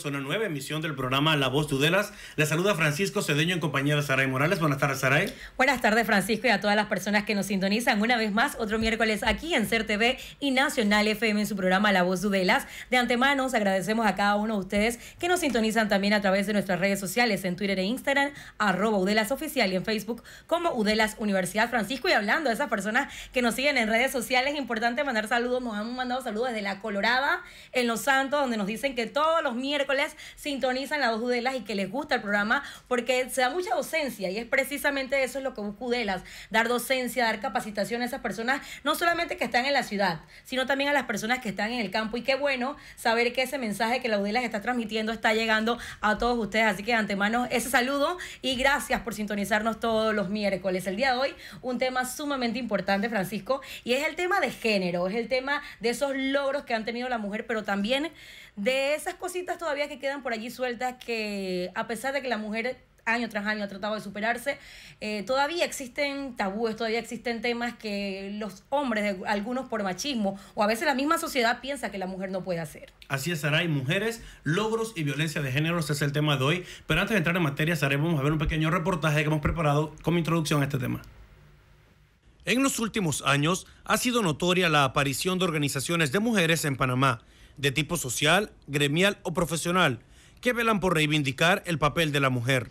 Zona emisión del programa La Voz de Udelas. Les saluda Francisco Cedeño en compañía de Saray Morales. Buenas tardes, Saray. Buenas tardes, Francisco, y a todas las personas que nos sintonizan una vez más otro miércoles aquí en CERTV y Nacional FM en su programa La Voz de Udelas. De antemano, agradecemos a cada uno de ustedes que nos sintonizan también a través de nuestras redes sociales en Twitter e Instagram, arroba Udelas Oficial y en Facebook como Udelas Universidad Francisco. Y hablando de esas personas que nos siguen en redes sociales, importante mandar saludos. Nos han mandado saludos desde La Colorada, en Los Santos, donde nos dicen que todos los miércoles sintonizan las dos Udelas y que les gusta el programa porque se da mucha docencia y es precisamente eso es lo que busca Udelas dar docencia, dar capacitación a esas personas, no solamente que están en la ciudad, sino también a las personas que están en el campo y qué bueno saber que ese mensaje que la Udelas está transmitiendo está llegando a todos ustedes, así que de antemano ese saludo y gracias por sintonizarnos todos los miércoles. El día de hoy un tema sumamente importante, Francisco, y es el tema de género, es el tema de esos logros que han tenido la mujer, pero también de esas cositas todavía que quedan por allí sueltas que a pesar de que la mujer año tras año ha tratado de superarse, eh, todavía existen tabúes, todavía existen temas que los hombres, algunos por machismo, o a veces la misma sociedad piensa que la mujer no puede hacer. Así es, Saray, mujeres, logros y violencia de género, ese es el tema de hoy. Pero antes de entrar en materia, Saray, vamos a ver un pequeño reportaje que hemos preparado como introducción a este tema. En los últimos años ha sido notoria la aparición de organizaciones de mujeres en Panamá de tipo social, gremial o profesional, que velan por reivindicar el papel de la mujer.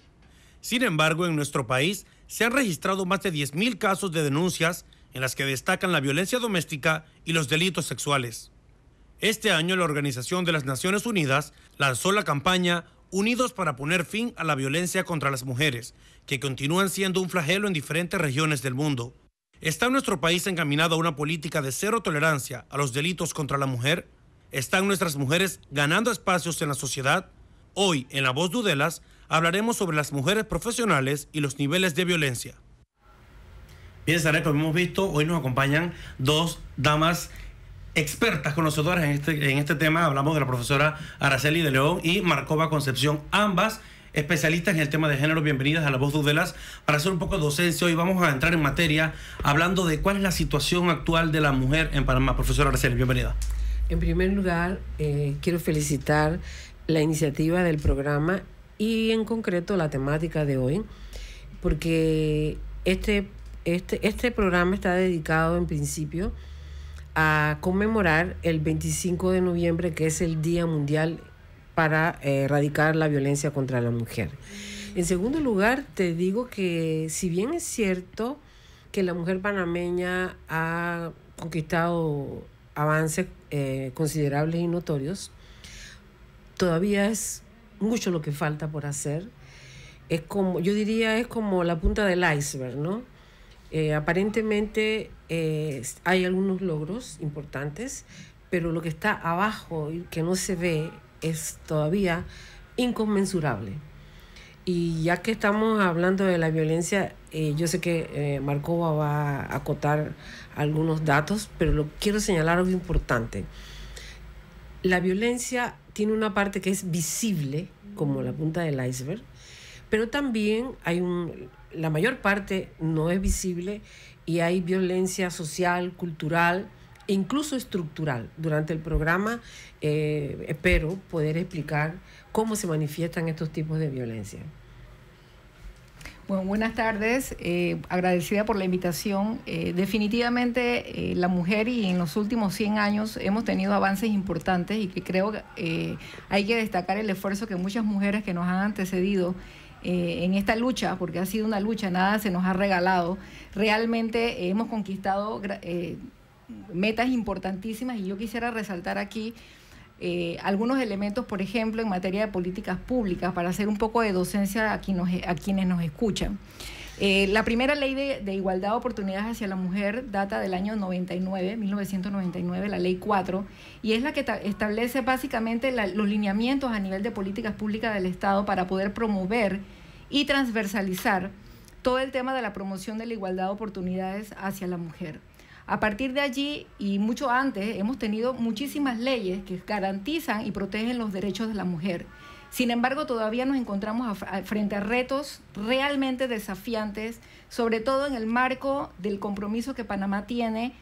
Sin embargo, en nuestro país se han registrado más de 10.000 casos de denuncias en las que destacan la violencia doméstica y los delitos sexuales. Este año la Organización de las Naciones Unidas lanzó la campaña Unidos para poner fin a la violencia contra las mujeres, que continúan siendo un flagelo en diferentes regiones del mundo. ¿Está nuestro país encaminado a una política de cero tolerancia a los delitos contra la mujer? están nuestras mujeres ganando espacios en la sociedad? Hoy, en La Voz Dudelas, hablaremos sobre las mujeres profesionales y los niveles de violencia. Bien, Saray, como hemos visto, hoy nos acompañan dos damas expertas conocedoras en este, en este tema. Hablamos de la profesora Araceli de León y Marcova Concepción, ambas especialistas en el tema de género. Bienvenidas a La Voz Dudelas para hacer un poco de docencia. Hoy vamos a entrar en materia hablando de cuál es la situación actual de la mujer en Panamá. Profesora Araceli, bienvenida. En primer lugar, eh, quiero felicitar la iniciativa del programa y en concreto la temática de hoy, porque este, este, este programa está dedicado en principio a conmemorar el 25 de noviembre, que es el Día Mundial para eh, erradicar la violencia contra la mujer. En segundo lugar, te digo que si bien es cierto que la mujer panameña ha conquistado avances eh, considerables y notorios. Todavía es mucho lo que falta por hacer. Es como, yo diría, es como la punta del iceberg, ¿no? Eh, aparentemente eh, hay algunos logros importantes, pero lo que está abajo y que no se ve es todavía inconmensurable. Y ya que estamos hablando de la violencia, yo sé que Marcova va a acotar algunos datos, pero lo quiero señalar algo importante. La violencia tiene una parte que es visible, como la punta del iceberg, pero también hay un, la mayor parte no es visible y hay violencia social, cultural, e incluso estructural. Durante el programa eh, espero poder explicar cómo se manifiestan estos tipos de violencia buenas tardes, eh, agradecida por la invitación. Eh, definitivamente eh, la mujer y en los últimos 100 años hemos tenido avances importantes y que creo que hay que destacar el esfuerzo que muchas mujeres que nos han antecedido en esta lucha, porque ha sido una lucha, nada se nos ha regalado, realmente hemos conquistado metas importantísimas y yo quisiera resaltar aquí eh, algunos elementos, por ejemplo, en materia de políticas públicas, para hacer un poco de docencia a, a quienes nos escuchan. Eh, la primera ley de, igualdad de oportunidades hacia la mujer data del año 99, 1999, la ley 4, y es la que establece básicamente los lineamientos a nivel de políticas públicas del Estado para poder promover y transversalizar todo el tema de la promoción de la igualdad de oportunidades hacia la mujer. A partir de allí y mucho antes hemos tenido muchísimas leyes que garantizan y protegen los derechos de la mujer. Sin embargo, todavía nos encontramos frente a retos realmente desafiantes, sobre todo en el marco del compromiso que Panamá tiene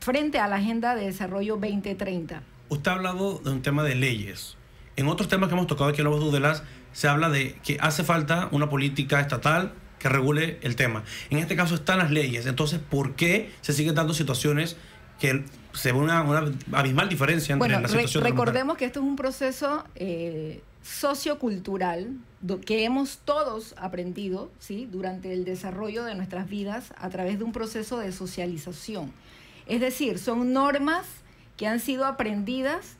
frente a la Agenda de Desarrollo 2030. Usted ha hablado de un tema de leyes. En otros temas que hemos tocado aquí en La de las se habla de que hace falta una política estatal regule el tema. En este caso están las leyes. Entonces, ¿por qué se siguen dando situaciones que se ve una, abismal diferencia entre bueno, la Recordemos que esto es un proceso eh, sociocultural que hemos todos aprendido ¿sí? durante el desarrollo de nuestras vidas a través de un proceso de socialización. Es decir, son normas que han sido aprendidas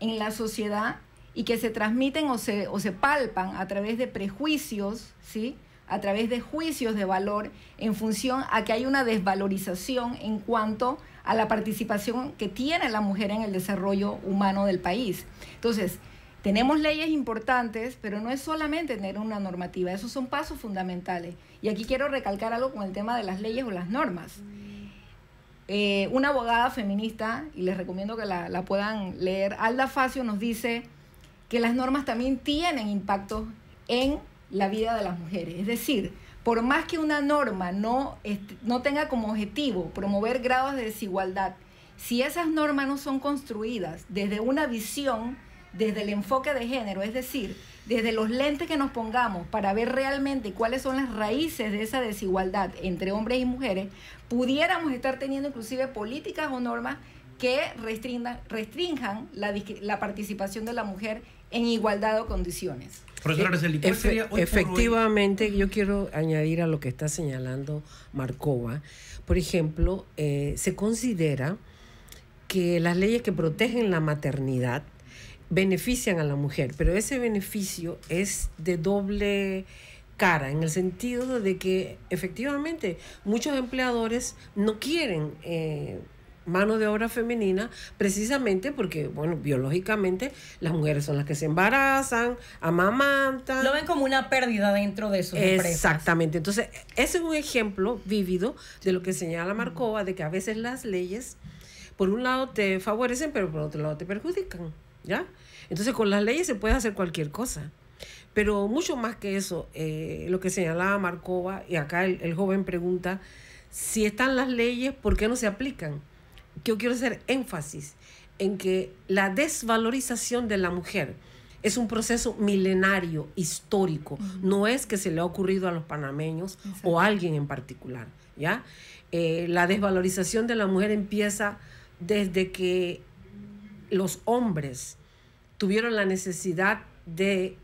en la sociedad y que se transmiten o se, o se palpan a través de prejuicios, ¿sí? a través de juicios de valor en función a que hay una desvalorización en cuanto a la participación que tiene la mujer en el desarrollo humano del país. Entonces, tenemos leyes importantes, pero no es solamente tener una normativa, esos son pasos fundamentales. Y aquí quiero recalcar algo con el tema de las leyes o las normas. Eh, una abogada feminista, y les recomiendo que la, puedan leer, Alda Facio nos dice que las normas también tienen impacto en la vida de las mujeres. Es decir, por más que una norma no, no tenga como objetivo promover grados de desigualdad, si esas normas no son construidas desde una visión, desde el enfoque de género, es decir, desde los lentes que nos pongamos para ver realmente cuáles son las raíces de esa desigualdad entre hombres y mujeres, pudiéramos estar teniendo inclusive políticas o normas que restringan, restrinjan la, participación de la mujer en igualdad o condiciones. E- efectivamente, yo quiero añadir a lo que está señalando Marcova. Por ejemplo, eh, se considera que las leyes que protegen la maternidad benefician a la mujer, pero ese beneficio es de doble cara, en el sentido de que efectivamente muchos empleadores no quieren eh, mano de obra femenina precisamente porque, bueno, biológicamente las mujeres son las que se embarazan, amamantan. Lo ven como una pérdida dentro de sus Exactamente. Entonces, ese es un ejemplo vívido de lo que señala Marcova, de que a veces las leyes, por un lado te favorecen, pero por otro lado te perjudican, ¿ya? Entonces, con las leyes se puede hacer cualquier cosa. Pero mucho más que eso, eh, lo que señalaba Marcova, y acá el, el joven pregunta, si están las leyes, ¿por qué no se aplican? yo quiero hacer énfasis en que la desvalorización de la mujer es un proceso milenario, histórico. No es que se le ha ocurrido a los panameños o a alguien en particular. ¿ya? Eh, la desvalorización de la mujer empieza desde que los hombres tuvieron la necesidad de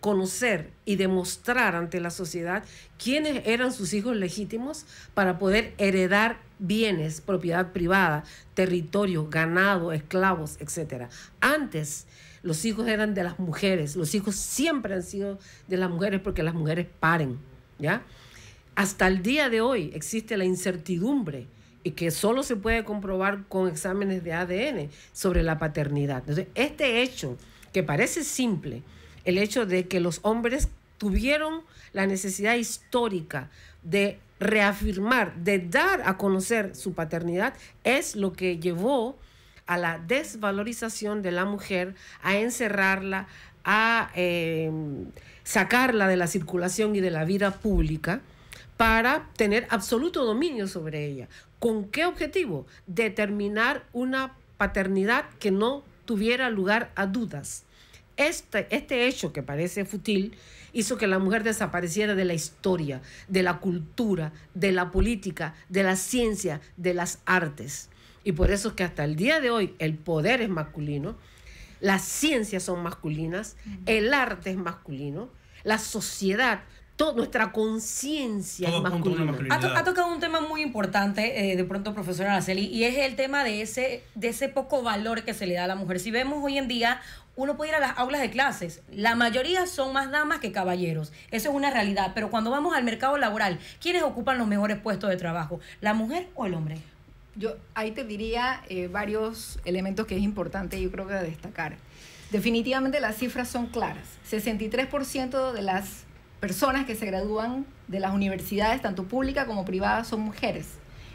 conocer y demostrar ante la sociedad quiénes eran sus hijos legítimos para poder heredar bienes, propiedad privada, territorio, ganado, esclavos, etc. Antes los hijos eran de las mujeres, los hijos siempre han sido de las mujeres porque las mujeres paren, ¿ya? Hasta el día de hoy existe la incertidumbre y que solo se puede comprobar con exámenes de ADN sobre la paternidad. Entonces, este hecho que parece simple, el hecho de que los hombres tuvieron la necesidad histórica de reafirmar, de dar a conocer su paternidad, es lo que llevó a la desvalorización de la mujer, a encerrarla, a em, sacarla de la circulación y de la vida pública para tener absoluto dominio sobre ella. ¿Con qué objetivo? Determinar una paternidad que no tuviera lugar a dudas. Este, este, hecho, que parece fútil, hizo que la mujer desapareciera de la historia, de la cultura, de la política, de la ciencia, de las artes. Y por eso es que hasta el día de hoy el poder es masculino, las ciencias son masculinas, el arte es masculino, la sociedad toda nuestra conciencia es masculina. Ha, tocado un tema muy importante, eh, de pronto, profesora Araceli, y es el tema de ese, de ese poco valor que se le da a la mujer. Si vemos hoy en día uno puede ir a las aulas de clases. La mayoría son más damas que caballeros. Eso es una realidad. Pero cuando vamos al mercado laboral, ¿quiénes ocupan los mejores puestos de trabajo? ¿La mujer o el hombre? Yo ahí te diría eh, varios elementos que es importante, yo creo que destacar. Definitivamente las cifras son claras. 63% de las personas que se gradúan de las universidades, tanto públicas como privadas, son mujeres.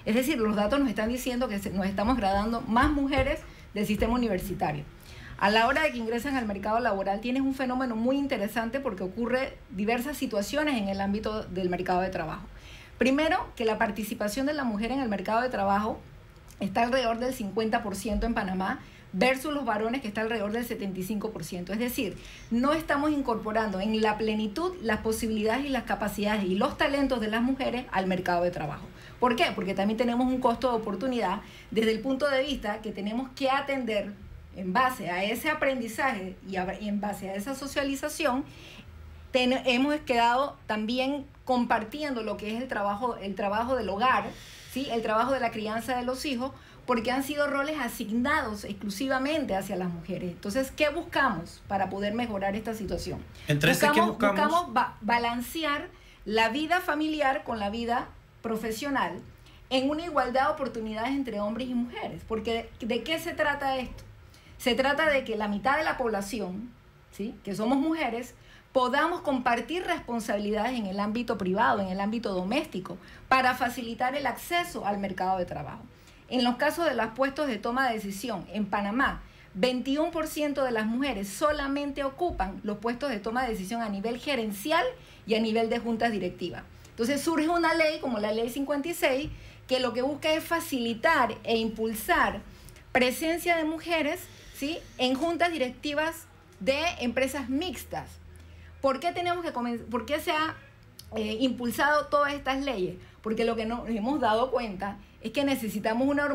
Es decir, los datos nos están diciendo que nos estamos graduando más mujeres del sistema universitario. A la hora de que ingresan al mercado laboral tienes un fenómeno muy interesante porque ocurre diversas situaciones en el ámbito del mercado de trabajo. Primero, que la participación de la mujer en el mercado de trabajo está alrededor del 50% en Panamá versus los varones que está alrededor del 75%. Es decir, no estamos incorporando en la plenitud las posibilidades y las capacidades y los talentos de las mujeres al mercado de trabajo. ¿Por qué? Porque también tenemos un costo de oportunidad desde el punto de vista que tenemos que atender en base a ese aprendizaje y, en base a esa socialización, hemos quedado también compartiendo lo que es el trabajo, el trabajo del hogar, ¿sí? el trabajo de la crianza de los hijos, porque han sido roles asignados exclusivamente hacia las mujeres. Entonces, ¿qué buscamos para poder mejorar esta situación? Entre buscamos, ¿qué buscamos? balancear la vida familiar con la vida profesional en una igualdad de oportunidades entre hombres y mujeres. Porque ¿de qué se trata esto? Se trata de que la mitad de la población, ¿sí? que somos mujeres, podamos compartir responsabilidades en el ámbito privado, en el ámbito doméstico, para facilitar el acceso al mercado de trabajo. En los casos de los puestos de toma de decisión, en Panamá, 21% de las mujeres solamente ocupan los puestos de toma de decisión a nivel gerencial y a nivel de juntas directivas. Entonces surge una ley como la ley 56 que lo que busca es facilitar e impulsar presencia de mujeres en juntas directivas de empresas mixtas. ¿Por qué, tenemos que ¿Por qué se ha eh, impulsado todas estas leyes? Porque lo que nos hemos dado cuenta es que necesitamos una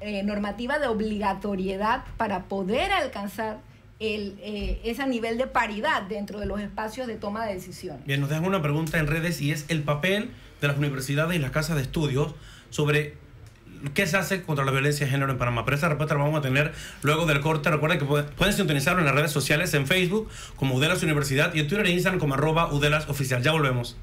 eh, normativa de obligatoriedad para poder alcanzar el, eh, ese nivel de paridad dentro de los espacios de toma de decisión. Bien, nos dejan una pregunta en redes y es el papel de las universidades y las casas de estudios sobre qué se hace contra la violencia de género en Panamá. Pero esa respuesta la vamos a tener luego del corte. Recuerden que pueden, sintonizarlo en las redes sociales, en Facebook como Udelas Universidad y en Twitter e Instagram como arroba Udelas Oficial. Ya volvemos.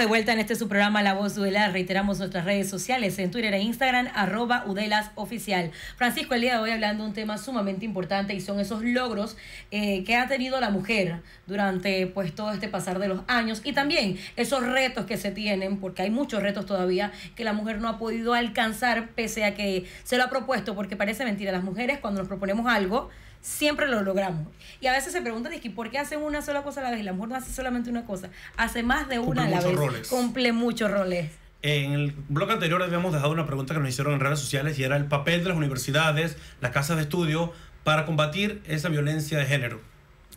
de vuelta en este su programa La Voz de Udelas. Reiteramos nuestras redes sociales en Twitter e Instagram, arroba Udelas Oficial. Francisco, el día de hoy hablando de un tema sumamente importante y son esos logros eh, que ha tenido la mujer durante pues todo este pasar de los años y también esos retos que se tienen, porque hay muchos retos todavía que la mujer no ha podido alcanzar pese a que se lo ha propuesto, porque parece mentira, las mujeres cuando nos proponemos algo, siempre lo logramos. Y a veces se preguntan, ¿y ¿por qué hacen una sola cosa a la vez? Y la mujer no hace solamente una cosa, hace más de una a la vez. roles. Cumple muchos roles. En el blog anterior habíamos dejado una pregunta que nos hicieron en redes sociales y era el papel de las universidades, las casas de estudio, para combatir esa violencia de género.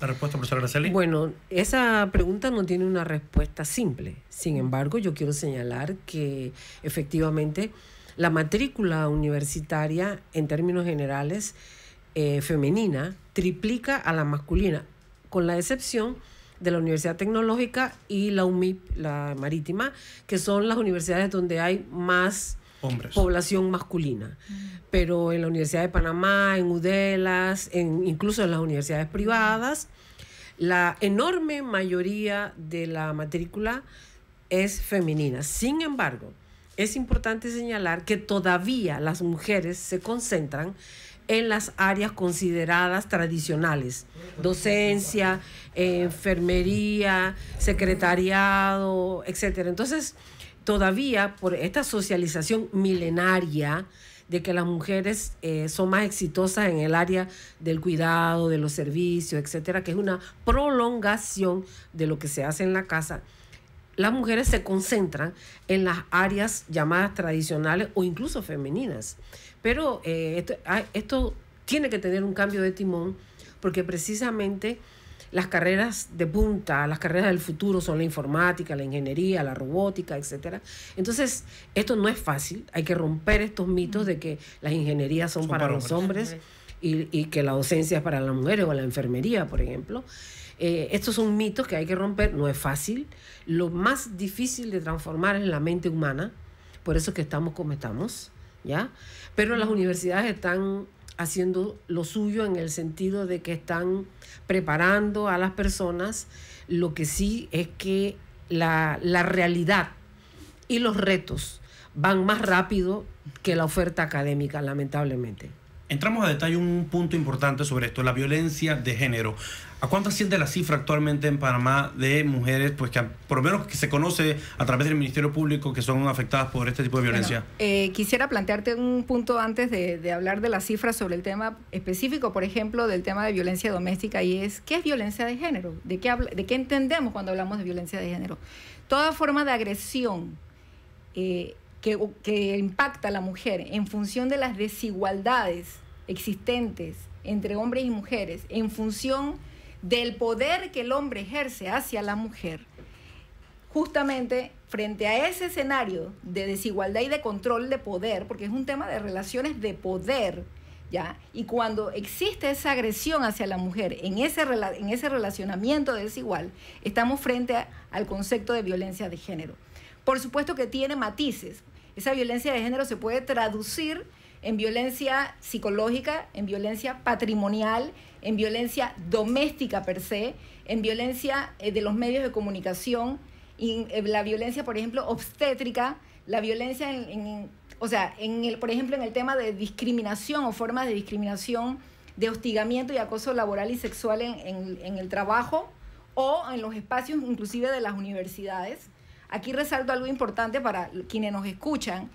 La respuesta, profesora Araceli. Bueno, esa pregunta no tiene una respuesta simple. Sin embargo, yo quiero señalar que efectivamente la matrícula universitaria, en términos generales, eh, femenina triplica a la masculina, con la excepción de la Universidad Tecnológica y la marítima, que son las universidades donde hay más población masculina. Mm. Pero en la Universidad de Panamá, en UDELAS, en, incluso en las universidades privadas, la enorme mayoría de la matrícula es femenina. Sin embargo, es importante señalar que todavía las mujeres se concentran en las áreas consideradas tradicionales, docencia, enfermería, secretariado, etcétera. Entonces, todavía por esta socialización milenaria de que las mujeres eh, son más exitosas en el área del cuidado, de los servicios, etcétera, que es una prolongación de lo que se hace en la casa, las mujeres se concentran en las áreas llamadas tradicionales o incluso femeninas. Pero eh, ah, esto, tiene que tener un cambio de timón porque precisamente las carreras de punta, las carreras del futuro son la informática, la ingeniería, la robótica, etc. Entonces, esto no es fácil, hay que romper estos mitos de que las ingenierías son, para, los hombres, y, que la docencia es para las mujeres o la enfermería, por ejemplo. Eh, estos son mitos que hay que romper, no es fácil. Lo más difícil de transformar es la mente humana, por eso es que estamos como estamos. ¿ya? Pero las universidades están haciendo lo suyo en el sentido de que están preparando a las personas, lo que sí es que la, la realidad y los retos van más rápido que la oferta académica, lamentablemente entramos a detalle un punto importante sobre esto, la violencia de género. ¿A cuánto asciende la cifra actualmente en Panamá de mujeres, pues que por lo menos que se conoce a través del Ministerio Público que son afectadas por este tipo de violencia? Eh, quisiera plantearte un punto antes de, hablar de las cifras sobre el tema específico, por ejemplo, del tema de violencia doméstica y es qué es violencia de género, de qué, de qué entendemos cuando hablamos de violencia de género. Toda forma de agresión. Eh, que impacta a la mujer en función de las desigualdades existentes entre hombres y mujeres en función del poder que el hombre ejerce hacia la mujer, justamente frente a ese escenario de desigualdad y de control de poder, porque es un tema de relaciones de poder, ¿ya? Y cuando existe esa agresión hacia la mujer en ese, en ese relacionamiento desigual, estamos frente al concepto de violencia de género. Por supuesto que tiene matices. Esa violencia de género se puede traducir en violencia psicológica, en violencia patrimonial, en violencia doméstica per se, en violencia eh, de los medios de comunicación, y eh, la violencia, por ejemplo, obstétrica, la violencia en, o sea, en el, por ejemplo, en el tema de discriminación o formas de discriminación, de hostigamiento y acoso laboral y sexual en el trabajo o en los espacios inclusive de las universidades. Aquí resalto algo importante para quienes nos escuchan,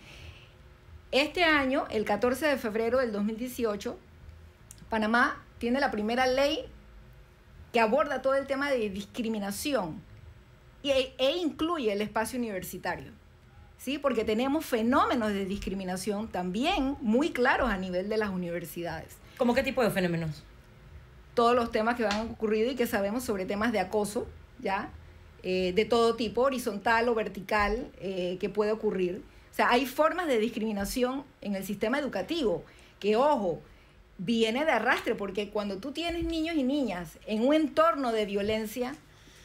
este año, el 14 de febrero del 2018, Panamá tiene la primera ley que aborda todo el tema de discriminación e, e incluye el espacio universitario. ¿sí? Porque tenemos fenómenos de discriminación también muy claros a nivel de las universidades. ¿Cómo qué tipo de fenómenos? Todos los temas que han ocurrido y que sabemos sobre temas de acoso, ¿ya? Eh, de todo tipo, horizontal o vertical, eh, que puede ocurrir hay formas de discriminación en el sistema educativo que, ojo, viene de arrastre, porque cuando tú tienes niños y niñas en un entorno de violencia,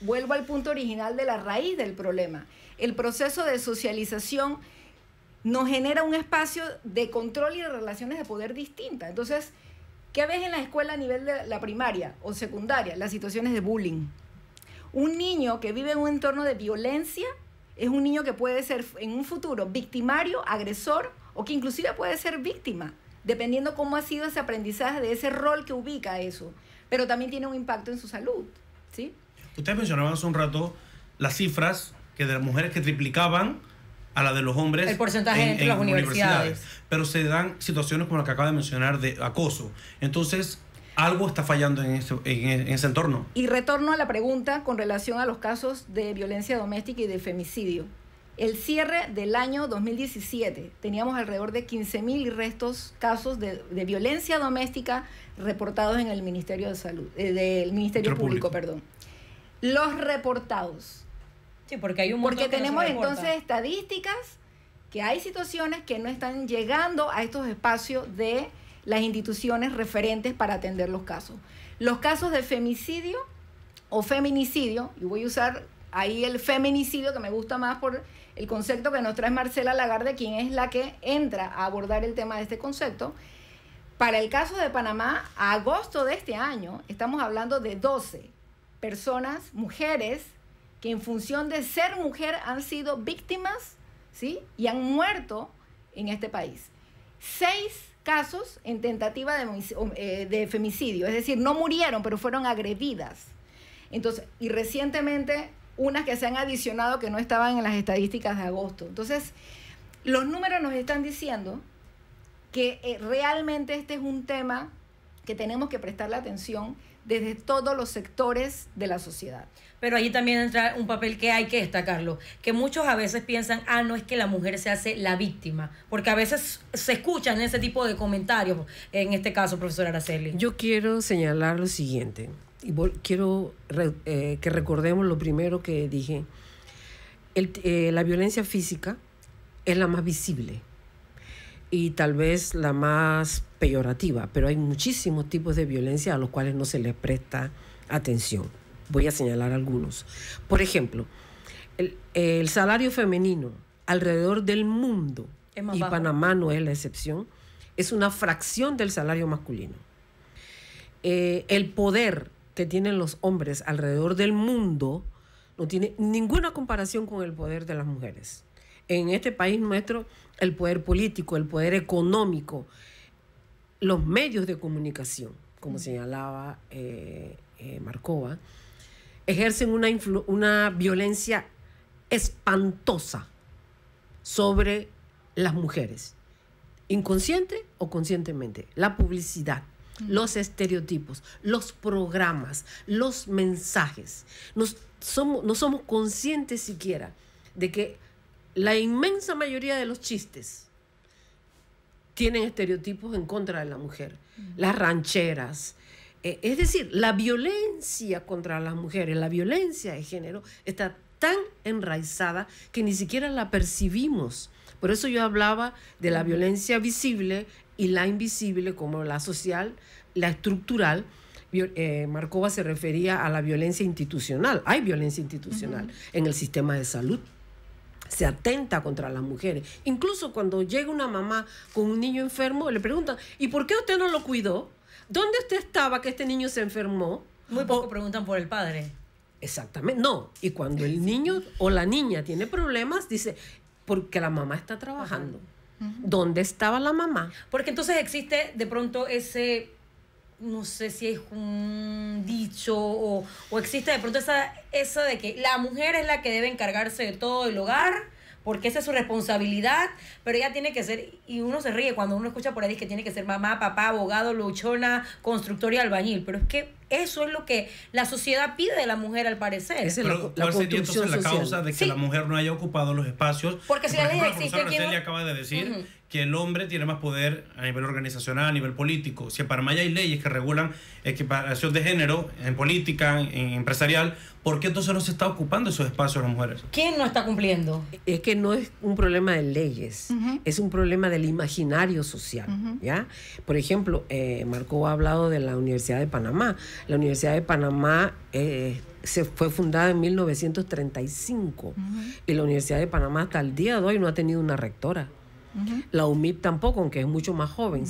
vuelvo al punto original de la raíz del problema. El proceso de socialización nos genera un espacio de control y de relaciones de poder distintas. Entonces, ¿qué ves en la escuela a nivel de la primaria o secundaria? Las situaciones de bullying. Un niño que vive en un entorno de violencia es un niño que puede ser en un futuro victimario, agresor o que inclusive puede ser víctima, dependiendo cómo ha sido ese aprendizaje, de ese rol que ubica eso, pero también tiene un impacto en su salud. ¿sí? Ustedes mencionaban hace un rato las cifras que de las mujeres que triplicaban a la de los hombres. El porcentaje en, las universidades. Pero se dan situaciones como la que acaba de mencionar de acoso. Entonces, algo está fallando en ese, e, en ese entorno. Y retorno a la pregunta con relación a los casos de violencia doméstica y de femicidio. El cierre del año 2017 teníamos alrededor de 15.000 restos casos de, violencia doméstica reportados en el Ministerio de Salud, eh, del Ministerio Público, perdón. Los reportados. Sí, porque hay un Porque tenemos entonces estadísticas que hay situaciones que no están llegando a estos espacios de las instituciones referentes para atender los casos. Los casos de femicidio o feminicidio, y voy a usar ahí el feminicidio que me gusta más por el concepto que nos trae Marcela Lagarde, quien es la que entra a abordar el tema de este concepto. Para el caso de Panamá, a agosto de este año, estamos hablando de 12 personas, mujeres, que en función de ser mujer han sido víctimas ¿sí? y han muerto en este país. Seis casos en tentativa eh, de, femicidio, es decir, no murieron, pero fueron agredidas. Entonces, y recientemente unas que se han adicionado que no estaban en las estadísticas de agosto. Entonces, los números nos están diciendo que eh, realmente este es un tema que tenemos que prestarle atención desde todos los sectores de la sociedad. Pero allí también entra un papel que hay que destacarlo, que muchos a veces piensan, ah, no es que la mujer se hace la víctima, porque a veces se escuchan ese tipo de comentarios, en este caso, profesora Araceli. Yo quiero señalar lo siguiente, y quiero eh, que recordemos lo primero que dije, eh, la violencia física es la más visible y tal vez la más pero hay muchísimos tipos de violencia a los cuales no se les presta atención. Voy a señalar algunos. Por ejemplo, el, salario femenino alrededor del mundo, y Panamá no es la excepción, es una fracción del salario masculino. Eh, el poder que tienen los hombres alrededor del mundo no tiene ninguna comparación con el poder de las mujeres. En este país nuestro, el poder político, el poder económico, los medios de comunicación, como señalaba eh, eh, Marcova, ejercen una, violencia espantosa sobre las mujeres, inconsciente o conscientemente. La publicidad, los estereotipos, los programas, los mensajes. somos, no somos conscientes siquiera de que la inmensa mayoría de los chistes tienen estereotipos en contra de la mujer, las rancheras. Eh, es decir, la violencia contra las mujeres, la violencia de género está tan enraizada que ni siquiera la percibimos. Por eso yo hablaba de la violencia visible y la invisible como la social, la estructural. Eh, Marcova se refería a la violencia institucional. Hay violencia institucional en el sistema de salud, se atenta contra las mujeres. Incluso cuando llega una mamá con un niño enfermo, le preguntan, ¿y por qué usted no lo cuidó? ¿Dónde usted estaba que este niño se enfermó? Muy poco preguntan por el padre. Exactamente, no. Y cuando el niño o la niña tiene problemas, dice, porque la mamá está trabajando. ¿Dónde estaba la mamá? Porque entonces existe de pronto ese no sé si es un dicho o, o existe de pronto esa, esa de que la mujer es la que debe encargarse de todo el hogar, porque esa es su responsabilidad, pero ella tiene que ser, y uno se ríe cuando uno escucha por ahí que tiene que ser mamá, papá, abogado, luchona, constructor y albañil, pero es que eso es lo que la sociedad pide de la mujer, al parecer. es la, la causa de que la mujer no haya ocupado los espacios? Porque si la ley existe... no acaba de decir que el hombre tiene más poder a nivel organizacional, a nivel político. Si en Panamá hay leyes que regulan equiparación de género en política, en empresarial, ¿por qué entonces no se está ocupando esos espacios las mujeres? ¿Quién no está cumpliendo? Es que no es un problema de leyes, es un problema del imaginario social. ¿ya? Por ejemplo, eh, Marco ha hablado de la Universidad de Panamá. La Universidad de Panamá eh, se fue fundada en 1935 y la Universidad de Panamá hasta el día de hoy no ha tenido una rectora. La UMIP tampoco, aunque es mucho más joven.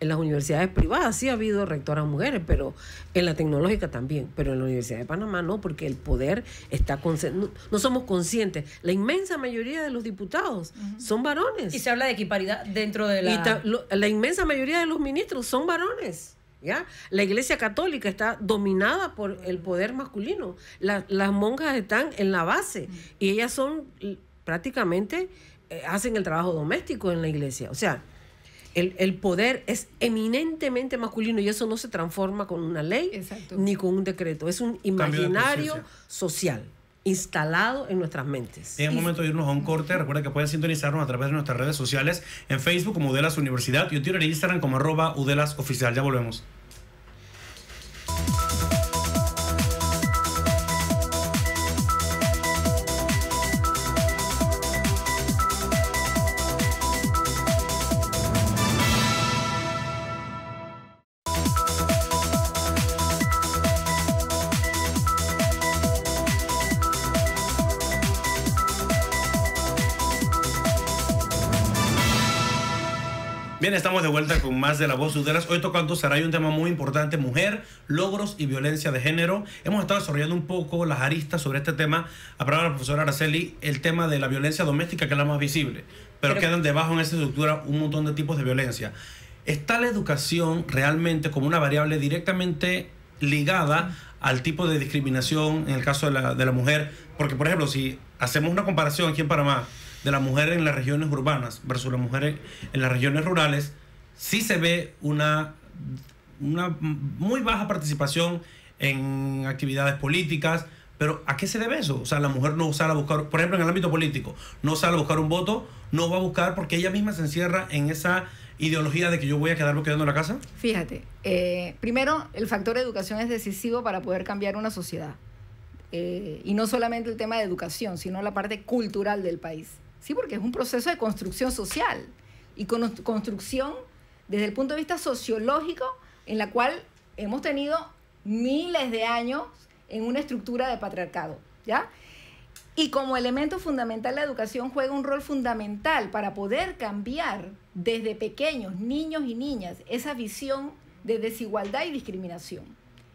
En las universidades privadas sí ha habido rectoras mujeres, pero en la tecnológica también, pero en la Universidad de Panamá no, porque el poder está... No, no somos conscientes. La inmensa mayoría de los diputados son varones. Y se habla de equiparidad dentro de la... Y la inmensa mayoría de los ministros son varones. La iglesia católica está dominada por el poder masculino. las monjas están en la base y ellas son prácticamente, eh, hacen el trabajo doméstico en la iglesia. O sea, el, el, poder es eminentemente masculino y eso no se transforma con una ley ni con un decreto. Es un imaginario social instalado en nuestras mentes. En momento de irnos a un corte, recuerda que puedes sintonizarnos a través de nuestras redes sociales, en Facebook como Udelas Universidad y Twitter e Instagram como arroba Udelas Oficial. Ya volvemos. vuelta con más de La Voz de las Hoy tocando será un tema muy importante, mujer, logros y violencia de género. Hemos estado desarrollando un poco las aristas sobre este tema. Hablaba la profesora Araceli, el tema de la violencia doméstica, que es la más visible, pero, quedan debajo en esa estructura un montón de tipos de violencia. ¿Está la educación realmente como una variable directamente ligada al tipo de discriminación en el caso de la, de la mujer? Porque, por ejemplo, si hacemos una comparación aquí en Panamá, de la mujer en las regiones urbanas versus las mujeres en las regiones rurales, sí se ve una, una muy baja participación en actividades políticas, pero ¿a qué se debe eso? O sea, la mujer no sale a buscar, por ejemplo, en el ámbito político, no sale a buscar un voto, no va a buscar porque ella misma se encierra en esa ideología de que yo voy a quedarme quedando en la casa. Fíjate, eh, primero, el factor educación es decisivo para poder cambiar una sociedad. Eh, y no solamente el tema de educación, sino la parte cultural del país. Sí, porque es un proceso de construcción social y construcción desde el punto de vista sociológico, en la cual hemos tenido miles de años en una estructura de patriarcado, ¿ya? Y como elemento fundamental, la educación juega un rol fundamental para poder cambiar desde pequeños, niños y niñas, esa visión de desigualdad y discriminación.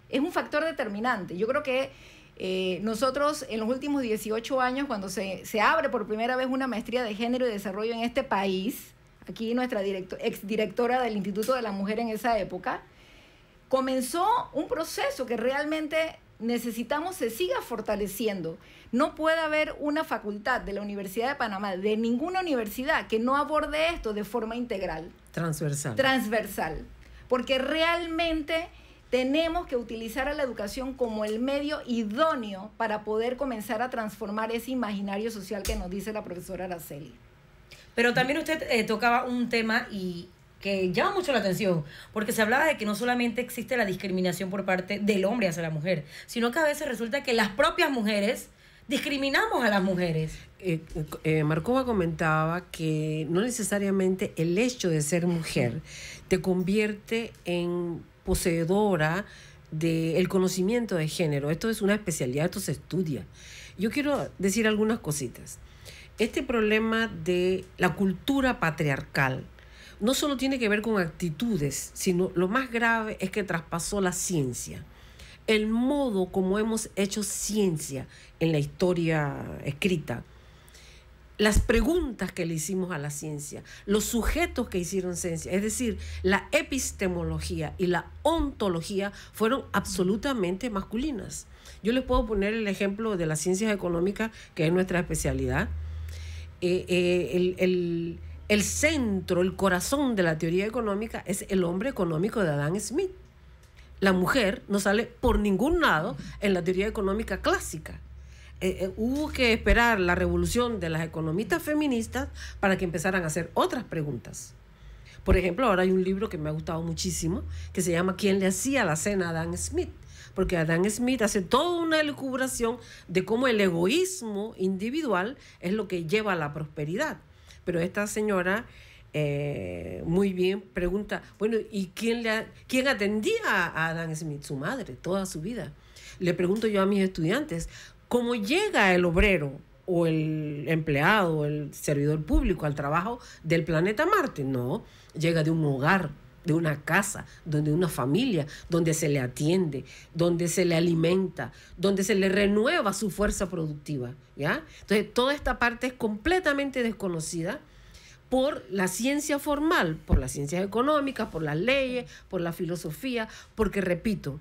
Es un factor determinante. Yo creo que eh, nosotros en los últimos 18 años, cuando se, se abre por primera vez una maestría de género y desarrollo en este país, aquí nuestra ex exdirectora del Instituto de la Mujer en esa época, comenzó un proceso que realmente necesitamos se siga fortaleciendo. No puede haber una facultad de la Universidad de Panamá, de ninguna universidad, que no aborde esto de forma integral. Transversal. Transversal. Porque realmente tenemos que utilizar a la educación como el medio idóneo para poder comenzar a transformar ese imaginario social que nos dice la profesora Araceli. Pero también usted eh, tocaba un tema y que llama mucho la atención, porque se hablaba de que no solamente existe la discriminación por parte del hombre hacia la mujer, sino que a veces resulta que las propias mujeres discriminamos a las mujeres. Eh, eh, Marcova comentaba que no necesariamente el hecho de ser mujer te convierte en poseedora del conocimiento de género. Esto es una especialidad, esto se estudia. Yo quiero decir algunas cositas este problema de la cultura patriarcal no solo tiene que ver con actitudes, sino lo más grave es que traspasó la ciencia. El modo como hemos hecho ciencia en la historia escrita, las preguntas que le hicimos a la ciencia, los sujetos que hicieron ciencia, es decir, la epistemología y la ontología fueron absolutamente masculinas. Yo les puedo poner el ejemplo de las ciencias económicas, que es nuestra especialidad eh, eh, el, el, centro, el corazón de la teoría económica es el hombre económico de Adam Smith. La mujer no sale por ningún lado en la teoría económica clásica. Eh, hubo que esperar la revolución de las economistas feministas para que empezaran a hacer otras preguntas. Por ejemplo, ahora hay un libro que me ha gustado muchísimo que se llama ¿Quién le hacía la cena a Adam Smith? porque Adam Smith hace toda una elucubración de cómo el egoísmo individual es lo que lleva a la prosperidad. Pero esta señora eh, muy bien pregunta, bueno, ¿y quién, le quién atendía a Adam Smith? Su madre, toda su vida. Le pregunto yo a mis estudiantes, ¿cómo llega el obrero o el empleado, o el servidor público al trabajo del planeta Marte? No, llega de un hogar de una casa, donde una familia, donde se le atiende, donde se le alimenta, donde se le renueva su fuerza productiva, ¿ya? Entonces, toda esta parte es completamente desconocida por la ciencia formal, por las ciencias económicas, por las leyes, por la filosofía, porque repito,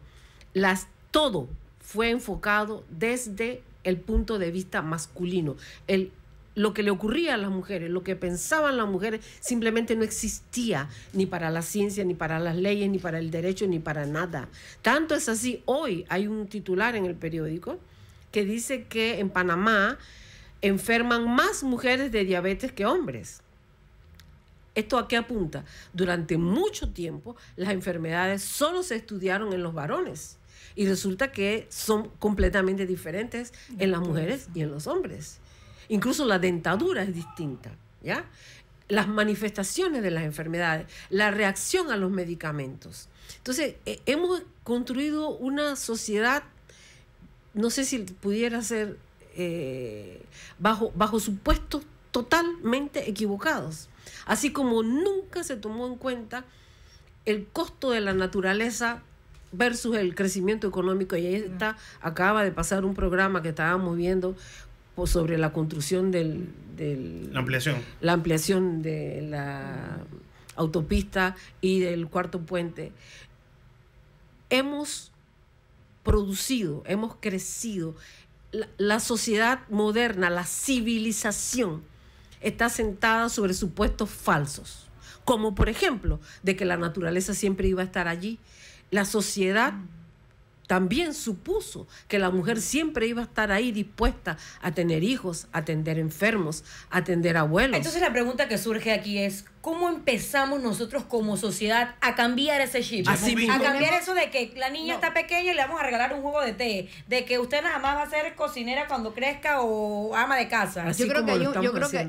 las todo fue enfocado desde el punto de vista masculino. El lo que le ocurría a las mujeres, lo que pensaban las mujeres, simplemente no existía ni para la ciencia, ni para las leyes, ni para el derecho, ni para nada. Tanto es así, hoy hay un titular en el periódico que dice que en Panamá enferman más mujeres de diabetes que hombres. ¿Esto a qué apunta? Durante mucho tiempo las enfermedades solo se estudiaron en los varones y resulta que son completamente diferentes en las mujeres y en los hombres. Incluso la dentadura es distinta, ¿ya? Las manifestaciones de las enfermedades, la reacción a los medicamentos. Entonces, eh, hemos construido una sociedad, no sé si pudiera ser eh, bajo, bajo supuestos totalmente equivocados. Así como nunca se tomó en cuenta el costo de la naturaleza versus el crecimiento económico. Y ahí está, acaba de pasar un programa que estábamos viendo pues, sobre la construcción del, La ampliación. La ampliación de la autopista y del cuarto puente. Hemos producido, hemos crecido. La, la, sociedad moderna, la civilización, está sentada sobre supuestos falsos, como por ejemplo de que la naturaleza siempre iba a estar allí. La sociedad también supuso que la mujer siempre iba a estar ahí dispuesta a tener hijos, a atender enfermos, a atender abuelos. Entonces la pregunta que surge aquí es, ¿cómo empezamos nosotros como sociedad a cambiar ese chip? A cambiar eso de que la niña está pequeña y le vamos a regalar un juego de té, de que usted nada más va a ser cocinera cuando crezca o ama de casa. yo creo, que hay, un, creo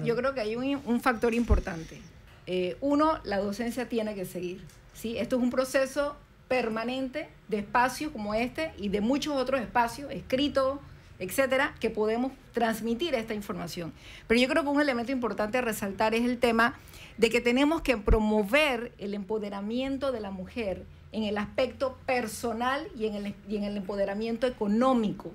yo creo que hay un, factor importante. Eh, uno, la docencia tiene que seguir. ¿sí? Esto es un proceso permanente de espacios como este y de muchos otros espacios, escritos, etcétera, que podemos transmitir esta información. Pero yo creo que un elemento importante a resaltar es el tema de que tenemos que promover el empoderamiento de la mujer en el aspecto personal y en el, y en el empoderamiento económico.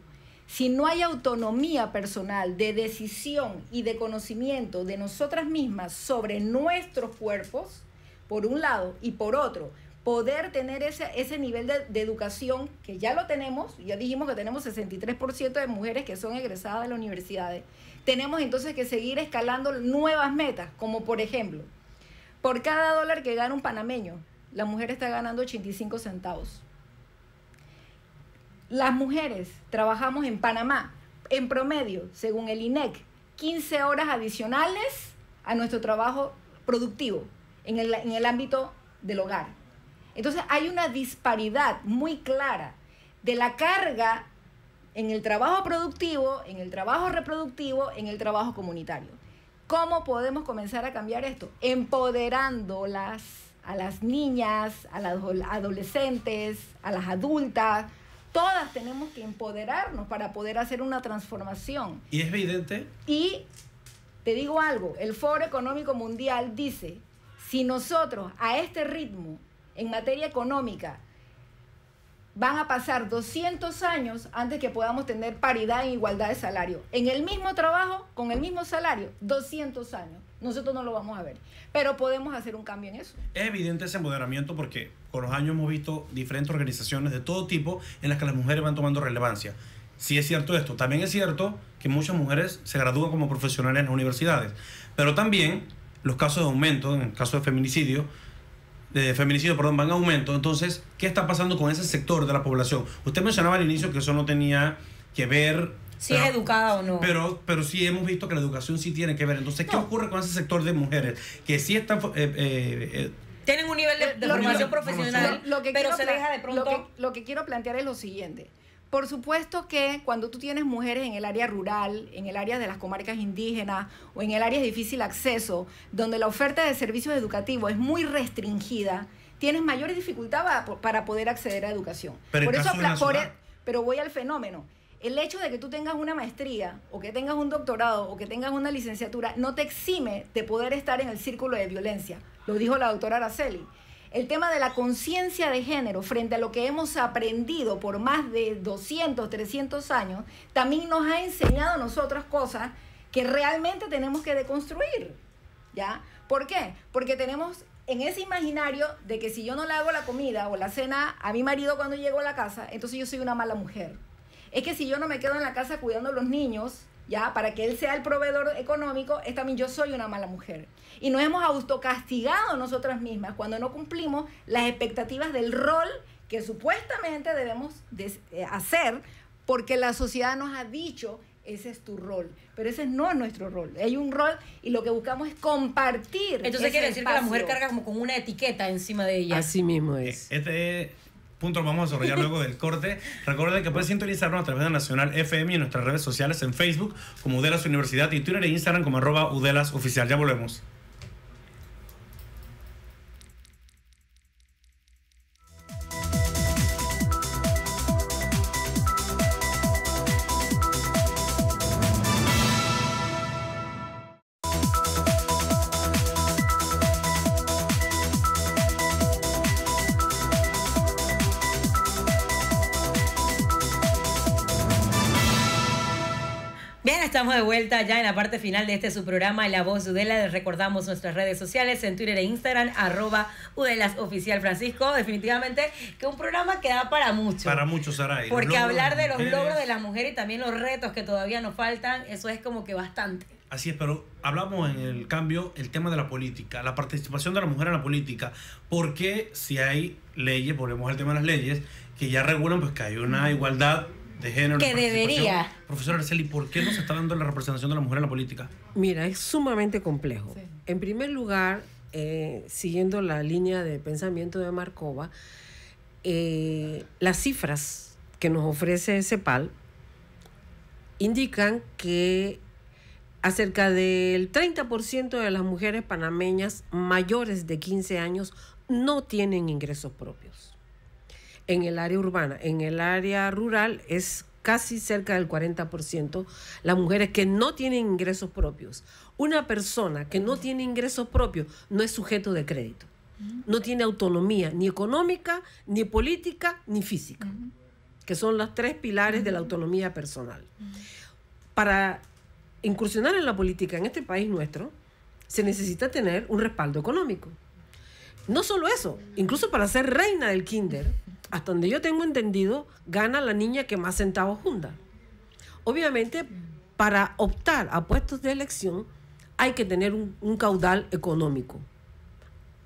Si no hay autonomía personal de decisión y de conocimiento de nosotras mismas sobre nuestros cuerpos, por un lado, y por otro, poder tener ese, nivel de, educación, que ya lo tenemos, ya dijimos que tenemos 63% de mujeres que son egresadas de las universidades, tenemos entonces que seguir escalando nuevas metas, como por ejemplo, por cada dólar que gana un panameño, la mujer está ganando 85 centavos. Las mujeres trabajamos en Panamá, en promedio, según el e INEC, 15 horas adicionales a nuestro trabajo productivo en el ámbito del hogar entonces hay una disparidad muy clara de la carga en el trabajo productivo, en el trabajo reproductivo, en el trabajo comunitario. ¿Cómo podemos comenzar a cambiar esto? Empoderándolas a las niñas, a las adolescentes, a las adultas. Todas tenemos que empoderarnos para poder hacer una transformación. Y es evidente. Y te digo algo, el Foro Económico Mundial dice, si nosotros a este ritmo en materia económica, van a pasar 200 años antes que podamos tener paridad e igualdad de salario. En el mismo trabajo, con el mismo salario, 200 años. Nosotros no lo vamos a ver, pero podemos hacer un cambio en eso. Es evidente ese empoderamiento porque con los años hemos visto diferentes organizaciones de todo tipo en las que las mujeres van tomando relevancia. Sí es cierto esto. También es cierto que muchas mujeres se gradúan como profesionales en las universidades, pero también los casos de aumento, en el caso de feminicidio, de feminicidio, perdón, van a aumento. Entonces, ¿qué está pasando con ese sector de la población? Usted mencionaba al inicio que eso no tenía que ver si es educada o no. Pero, pero sí hemos visto que la educación sí tiene que ver. Entonces, ¿qué ocurre con ese sector de mujeres que sí están... Eh, eh, eh, tienen un nivel de, formación profesional, lo, que pero se deja de pronto... lo que quiero plantear es lo siguiente. Por supuesto que cuando tú tienes mujeres en el área rural, en el área de las comarcas indígenas o en el área de difícil acceso, donde la oferta de servicios educativos es muy restringida, tienes mayores dificultad para poder acceder a educación. Pero por eso e-, pero voy al fenómeno. El hecho de que tú tengas una maestría o que tengas un doctorado o que tengas una licenciatura no te exime de poder estar en el círculo de violencia. Lo dijo la doctora Araceli el tema de la conciencia de género frente a lo que hemos aprendido por más de 200, 300 años, también nos ha enseñado a nosotros cosas que realmente tenemos que deconstruir. ¿Ya? ¿Por qué? Porque tenemos en ese imaginario de que si yo no le hago la comida o la cena a mi marido cuando llego a la casa, entonces yo soy una mala mujer. Es que si yo no me quedo en la casa cuidando a los niños, ya, para que él sea el proveedor económico, es también yo soy una mala mujer. Y nos hemos autocastigado nosotras mismas cuando no cumplimos las expectativas del rol que supuestamente debemos eh, hacer porque la sociedad nos ha dicho ese es tu rol, pero ese no es nuestro rol. Hay un rol y lo que buscamos es compartir. Entonces quiere decir que la mujer carga como con una etiqueta encima de ella. Así mismo es. Eh, este punto vamos a desarrollar luego del corte. Recuerden que pueden sintonizarnos a través de Nacional FM y nuestras redes sociales en Facebook como Udelas Universidad y Twitter e Instagram como arroba Udelas Oficial. Ya volvemos. estamos de vuelta ya en la parte final de este su programa La Voz de Udela. Les recordamos nuestras redes sociales en Twitter e Instagram, arroba Udelas Oficial Francisco. Definitivamente que un programa que da para mucho. Para mucho, Saray. Porque hablar de los logros de la mujer y también los retos que todavía nos faltan, eso es como que bastante. Así es, pero hablamos en el cambio el tema de la política, la participación de la mujer en la política, porque si hay leyes, volvemos al tema de las leyes, que ya regulan pues que hay una igualdad que debería. Profesora Arceli, ¿por qué no se está dando la representación de la mujer en la política? Mira, es sumamente complejo. En primer lugar, eh, siguiendo la línea de pensamiento de Marcova, eh, las cifras que nos ofrece CEPAL indican que acerca del 30% de las mujeres panameñas mayores de 15 años no tienen ingresos propios en el área urbana. En el área rural es casi cerca del 40% las mujeres que no tienen ingresos propios. Una persona que no tiene ingresos propios no es sujeto de crédito. No tiene autonomía ni económica, ni política, ni física, que son los tres pilares de la autonomía personal. Para incursionar en la política en este país nuestro, se necesita tener un respaldo económico. No solo eso, incluso para ser reina del kinder, hasta donde yo tengo entendido, gana la niña que más centavos junta. Obviamente, para optar a puestos de elección hay que tener un, caudal económico.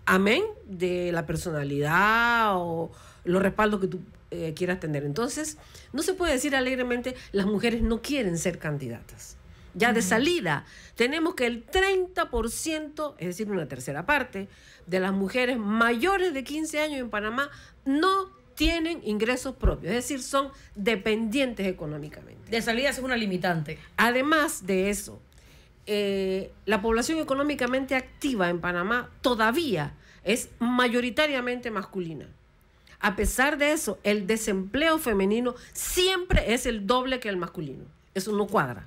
Amén de la personalidad o los respaldos que tú eh, quieras tener. Entonces, no se puede decir alegremente, las mujeres no quieren ser candidatas. Ya de salida, tenemos que el 30%, es decir, una tercera parte, de las mujeres mayores de 15 años en Panamá no tienen ingresos propios, es decir, son dependientes económicamente. De salida es una limitante. Además de eso, eh, la población económicamente activa en Panamá todavía es mayoritariamente masculina. A pesar de eso, el desempleo femenino siempre es el doble que el masculino. Eso no cuadra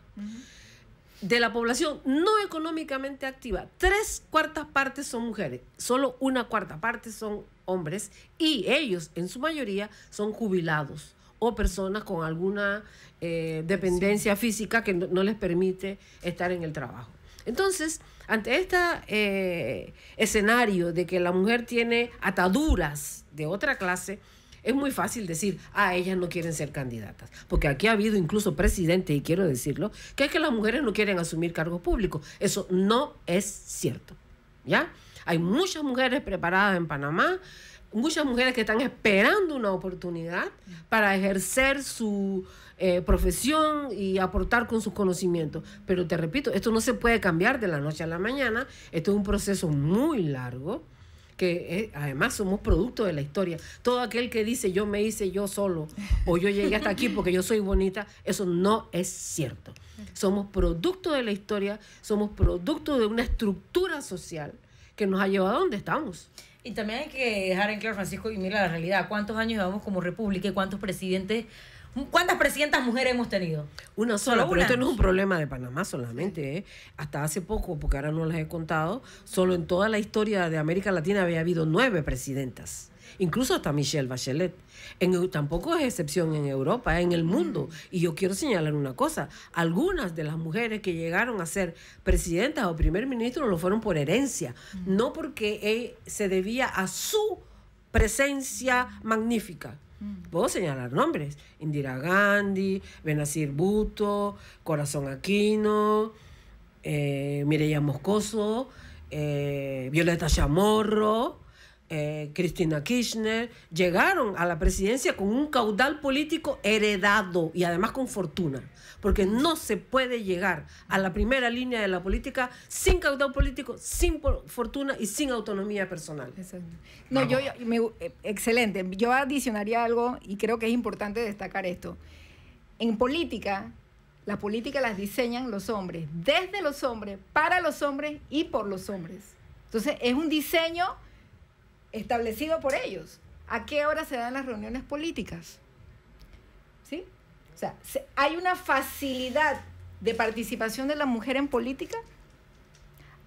de la población no económicamente activa, tres cuartas partes son mujeres, solo una cuarta parte son hombres y ellos en su mayoría son jubilados o personas con alguna eh, dependencia física que no, les permite estar en el trabajo. Entonces, ante este escenario de que la mujer tiene ataduras de otra clase, es muy fácil decir, ah, ellas no quieren ser candidatas, porque aquí ha habido incluso presidentes, y quiero decirlo, que es que las mujeres no quieren asumir cargos públicos. Eso no es cierto, ¿ya? Hay muchas mujeres preparadas en Panamá, muchas mujeres que están esperando una oportunidad para ejercer su eh, profesión y aportar con sus conocimientos. Pero te repito, esto no se puede cambiar de la noche a la mañana, esto es un proceso muy largo que eh, además somos producto de la historia. Todo aquel que dice yo me hice yo solo o yo llegué hasta aquí porque yo soy bonita, eso no es cierto. Somos producto de la historia, somos producto de una estructura social que nos ha llevado a donde estamos. Y también hay que dejar en claro, Francisco, y mira la realidad, cuántos años llevamos como república y cuántos presidentes ¿Cuántas presidentas mujeres hemos tenido? Una sola, pero esto no es un problema de Panamá solamente. ¿eh? Hasta hace poco, porque ahora no las he contado, solo en toda la historia de América Latina había habido nueve presidentas. Incluso hasta Michelle Bachelet. En, tampoco es excepción en Europa, ¿eh? en el mundo. Y yo quiero señalar una cosa. Algunas de las mujeres que llegaron a ser presidentas o primer ministro lo fueron por herencia, mm. no porque eh, se debía a su presencia magnífica Puedo señalar nombres. Indira Gandhi, Benazir Bhutto, Corazón Aquino, eh, Mireya Moscoso, eh, Violeta Chamorro, eh, Cristina Kirchner, llegaron a la presidencia con un caudal político heredado y además con fortuna, porque no se puede llegar a la primera línea de la política sin caudal político, sin fortuna y sin autonomía personal. No, yo, eh, excelente. Yo adicionaría algo y creo que es importante destacar esto. En política, la política las diseñan los hombres, desde los hombres, para los hombres y por los hombres. Entonces, es un diseño establecido por ellos. ¿A qué hora se dan las reuniones políticas? ¿Sí? O sea, hay una facilidad de participación de la mujer en política.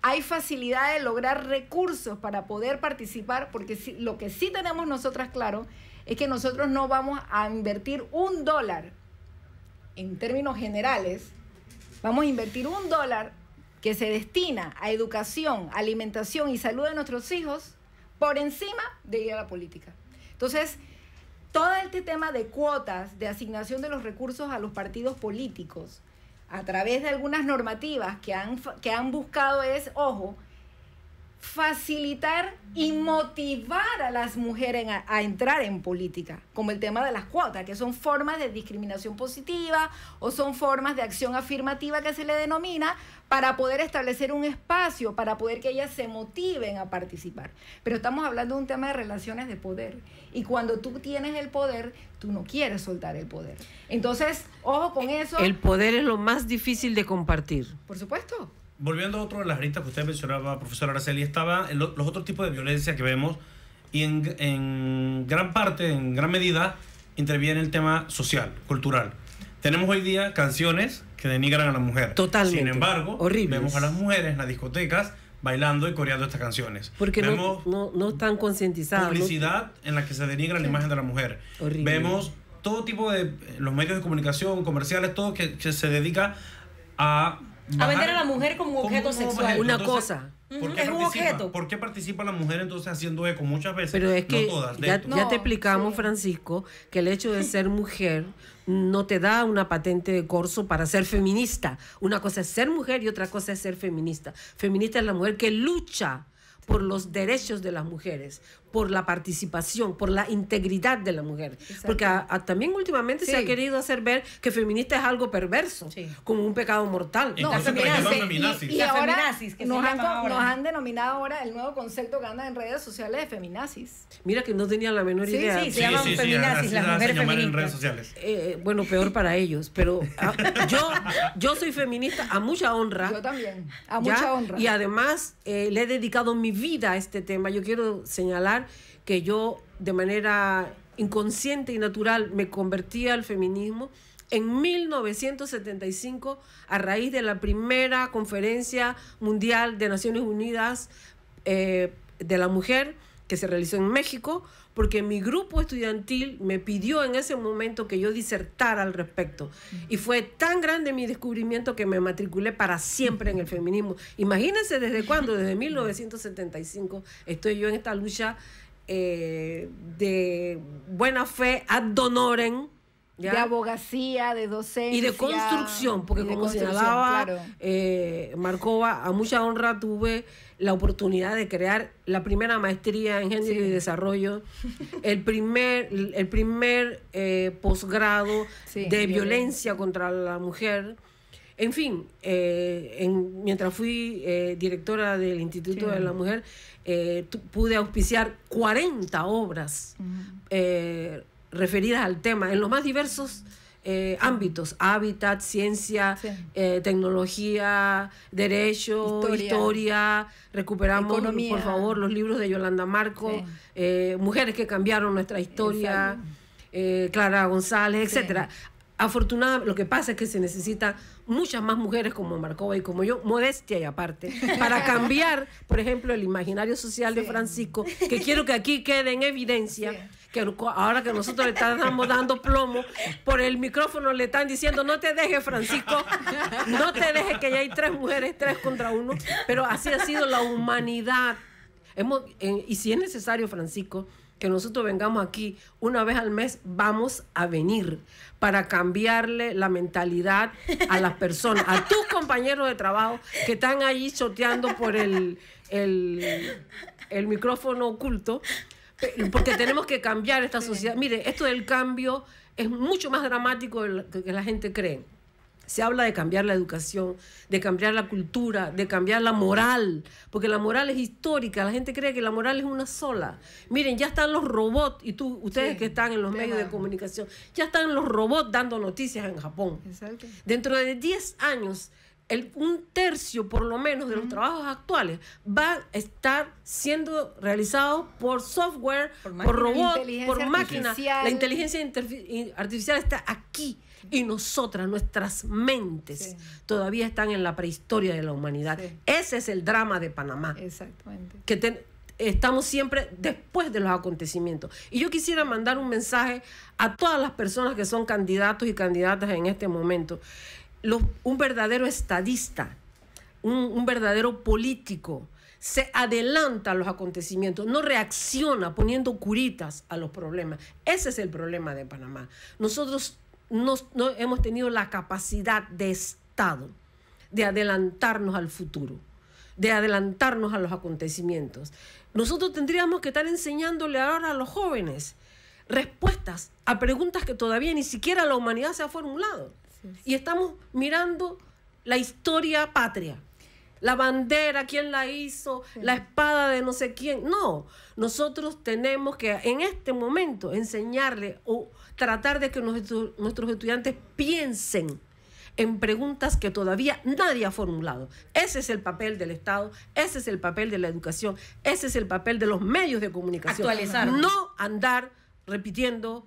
Hay facilidad de lograr recursos para poder participar, porque lo que sí tenemos nosotras claro es que nosotros no vamos a invertir un dólar en términos generales. Vamos a invertir un dólar que se destina a educación, alimentación y salud de nuestros hijos por encima de ir a la política. Entonces, todo este tema de cuotas, de asignación de los recursos a los partidos políticos, a través de algunas normativas que han, que han buscado es, ojo, facilitar y motivar a las mujeres a, entrar en política, como el tema de las cuotas, que son formas de discriminación positiva o son formas de acción afirmativa que se le denomina para poder establecer un espacio, para poder que ellas se motiven a participar. Pero estamos hablando de un tema de relaciones de poder y cuando tú tienes el poder, tú no quieres soltar el poder. Entonces, ojo con eh, eso. El poder es lo más difícil de compartir. Por supuesto volviendo a otro de las aristas que usted mencionaba, profesor Araceli, estaba en los otros tipos de violencia que vemos y en, en, gran parte, en gran medida, interviene el tema social, cultural. Tenemos hoy día canciones que denigran a la mujer. Totalmente. Sin embargo, vemos a las mujeres en las discotecas bailando y coreando estas canciones. Porque vemos no, no, no están concientizadas. Publicidad en la que se denigra la imagen de la mujer. Horrible. Vemos todo tipo de eh, los medios de comunicación, comerciales, todo que, que se dedica a a vender a la mujer como objeto sexual. Una cosa. ¿por qué es participa? un objeto. ¿Por qué participa la mujer entonces haciendo eco muchas veces? Pero es que ya, te explicamos, Francisco, que el hecho de ser mujer no te da una patente de corso para ser feminista. Una cosa es ser mujer y otra cosa es ser feminista. Feminista es la mujer que lucha por los derechos de las mujeres por la participación, por la integridad de la mujer. Porque también últimamente se ha querido hacer ver que feminista es algo perverso, como un pecado mortal. Y, ahora nos, han, denominado ahora el nuevo concepto que anda en redes sociales de feminazis. Mira que no tenía la menor idea. Sí, se llaman feminazis, las mujeres feministas. En redes sociales. Eh, eh, bueno, peor para ellos, pero ah, yo, yo soy feminista a mucha honra. Yo también, a mucha honra. Y además eh, le he dedicado mi vida a este tema. Yo quiero señalar que yo de manera inconsciente y natural me convertí al feminismo. En 1975, a raíz de la primera conferencia mundial de Naciones Unidas eh, de la Mujer, que se realizó en México, porque mi grupo estudiantil me pidió en ese momento que yo disertara al respecto. Y fue tan grande mi descubrimiento que me matriculé para siempre en el feminismo. Imagínense desde cuándo, desde 1975, estoy yo en esta lucha eh, de buena fe ad honorem, de abogacía, de docencia. Y de construcción, porque como señalaba eh, Marcova, a mucha honra tuve la oportunidad de crear la primera maestría en género y desarrollo, el primer, el primer eh, posgrado de violencia. contra la mujer. En fin, eh, mientras fui directora del Instituto de la Mujer, pude auspiciar 40 obras referidas al tema en los más diversos eh, ámbitos, hábitat, ciencia, eh, tecnología, derecho, historia, recuperamos, por favor, los libros de Yolanda Marco, eh, Mujeres que cambiaron nuestra historia, Clara González, etcétera. Afortunadamente, lo que pasa es que se necesitan muchas más mujeres como Marcova y como yo, modestia y aparte, para cambiar, por ejemplo, el imaginario social de Francisco, que quiero que aquí quede en evidencia que ahora que nosotros le estamos dando plomo, por el micrófono le están diciendo, no te dejes, Francisco, no te dejes, que ya hay tres mujeres, tres contra uno, pero así ha sido la humanidad. Hemos, y si es necesario, Francisco, que nosotros vengamos aquí una vez al mes, vamos a venir para cambiarle la mentalidad a las personas, a tus compañeros de trabajo que están ahí choteando por el, el, el micrófono oculto porque tenemos que cambiar esta sociedad. Mire, esto del cambio es mucho más dramático de lo que la gente cree. Se habla de cambiar la educación, de cambiar la cultura, de cambiar la moral, porque la moral es histórica, la gente cree que la moral es una sola. Miren, ya están los robots, y tú, ustedes que están en los medios de comunicación, ya están los robots dando noticias en Japón. Exacto. Dentro de 10 años un tercio por lo menos de los trabajos actuales va a estar siendo realizado por software, por, robots, por robot, por La inteligencia artificial está aquí y nosotras, nuestras mentes, todavía están en la prehistoria de la humanidad. Ese es el drama de Panamá. Exactamente. Que estamos siempre después de los acontecimientos. Y yo quisiera mandar un mensaje a todas las personas que son candidatos y candidatas en este momento un verdadero estadista, un, verdadero político, se adelanta a los acontecimientos, no reacciona poniendo curitas a los problemas. Ese es el problema de Panamá. Nosotros no hemos tenido la capacidad de Estado de adelantarnos al futuro, de adelantarnos a los acontecimientos. Nosotros tendríamos que estar enseñándole ahora a los jóvenes respuestas a preguntas que todavía ni siquiera la humanidad se ha formulado. Y estamos mirando la historia patria. La bandera, quién la hizo, la espada de no sé quién. No, nosotros tenemos que en este momento enseñarle o tratar de que nuestros estudiantes piensen en preguntas que todavía nadie ha formulado. Ese es el papel del Estado, ese es el papel de la educación, ese es el papel de los medios de comunicación. No andar repitiendo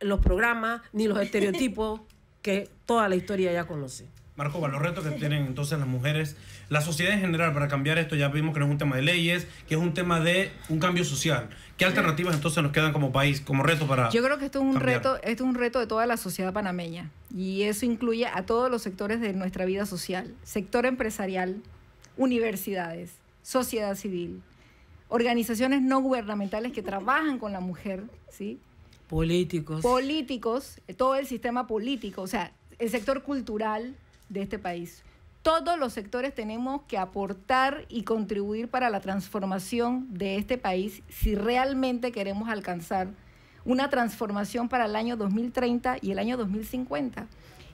los programas ni los estereotipos que toda la historia ya conoce. Marco, los retos que tienen entonces las mujeres, la sociedad en general para cambiar esto, ya vimos que no es un tema de leyes, que es un tema de un cambio social. ¿Qué alternativas entonces nos quedan como país, como reto para... Yo creo que esto es un, reto, esto es un reto de toda la sociedad panameña y eso incluye a todos los sectores de nuestra vida social, sector empresarial, universidades, sociedad civil, organizaciones no gubernamentales que trabajan con la mujer, ¿sí? Políticos. Políticos, todo el sistema político, o sea, el sector cultural de este país. Todos los sectores tenemos que aportar y contribuir para la transformación de este país si realmente queremos alcanzar una transformación para el año 2030 y el año 2050.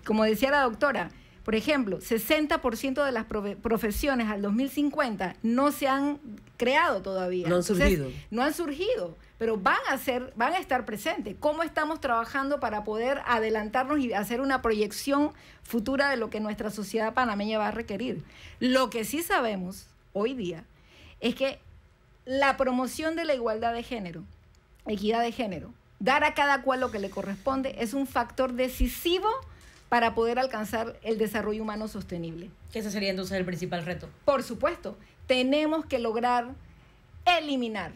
Como decía la doctora, por ejemplo, 60% de las profesiones al 2050 no se han creado todavía. No han surgido. no han surgido pero van a, ser, van a estar presentes. ¿Cómo estamos trabajando para poder adelantarnos y hacer una proyección futura de lo que nuestra sociedad panameña va a requerir? Lo que sí sabemos hoy día es que la promoción de la igualdad de género, equidad de género, dar a cada cual lo que le corresponde es un factor decisivo para poder alcanzar el desarrollo humano sostenible. ese sería entonces el principal reto. Por supuesto, tenemos que lograr eliminar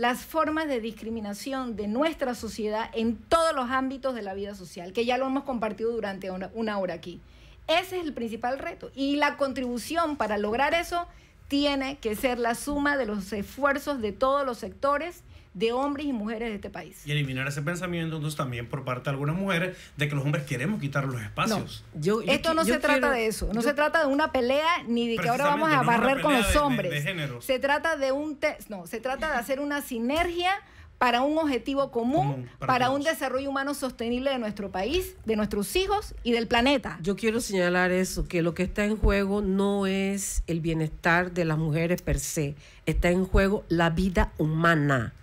las formas de discriminación de nuestra sociedad en todos los ámbitos de la vida social, que ya lo hemos compartido durante una, hora aquí. Ese es el principal reto. Y la contribución para lograr eso tiene que ser la suma de los esfuerzos de todos los sectores de hombres y mujeres de este país. Y eliminar ese pensamiento entonces también por parte de algunas mujeres de que los hombres queremos quitar los espacios. yo, Esto no se trata de eso, no se trata de una pelea ni de que ahora vamos a barrer con los hombres. se trata de un no, se trata de hacer una sinergia para un objetivo común, para, para un desarrollo humano sostenible de nuestro país, de nuestros hijos y del planeta. Yo quiero señalar eso, que lo que está en juego no es el bienestar de las mujeres per se, está en juego la vida humana.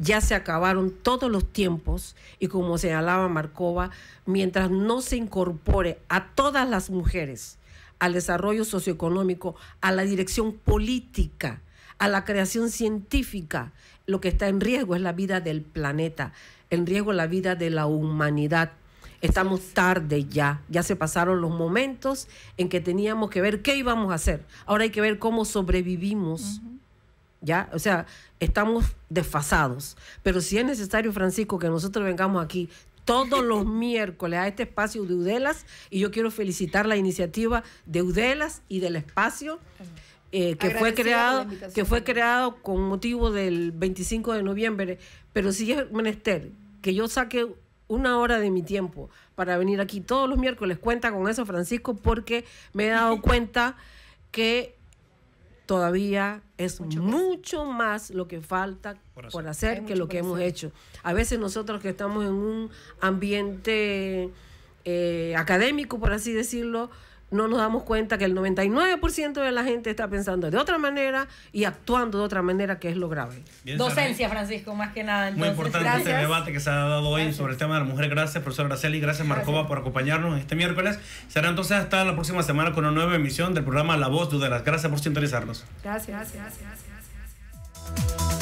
Ya se acabaron todos los tiempos y como señalaba Marcova, mientras no se incorpore a todas las mujeres al desarrollo socioeconómico, a la dirección política, a la creación científica, lo que está en riesgo es la vida del planeta, en riesgo la vida de la humanidad. Estamos tarde ya, ya se pasaron los momentos en que teníamos que ver qué íbamos a hacer. Ahora hay que ver cómo sobrevivimos. ¿ya? O sea, estamos desfasados. Pero si es necesario, Francisco, que nosotros vengamos aquí todos los miércoles a este espacio de Udelas y yo quiero felicitar la iniciativa de Udelas y del espacio. Eh, que fue creado que fue creado con motivo del 25 de noviembre pero si es menester que yo saque una hora de mi tiempo para venir aquí todos los miércoles cuenta con eso Francisco porque me he dado cuenta que todavía es mucho, más lo que falta por hacer, que lo que hemos hecho. A veces nosotros que estamos en un ambiente eh, académico, por así decirlo, no nos damos cuenta que el 99% de la gente está pensando de otra manera y actuando de otra manera, que es lo grave. Docencia, Francisco, más que nada. Muy importante este debate que se ha dado hoy sobre el tema de la mujer. Gracias, profesor Araceli. Gracias, Marcova, por acompañarnos este miércoles. Será entonces hasta la próxima semana con una nueva emisión del programa La Voz de las Gracias por sintonizarnos. gracias. gracias. gracias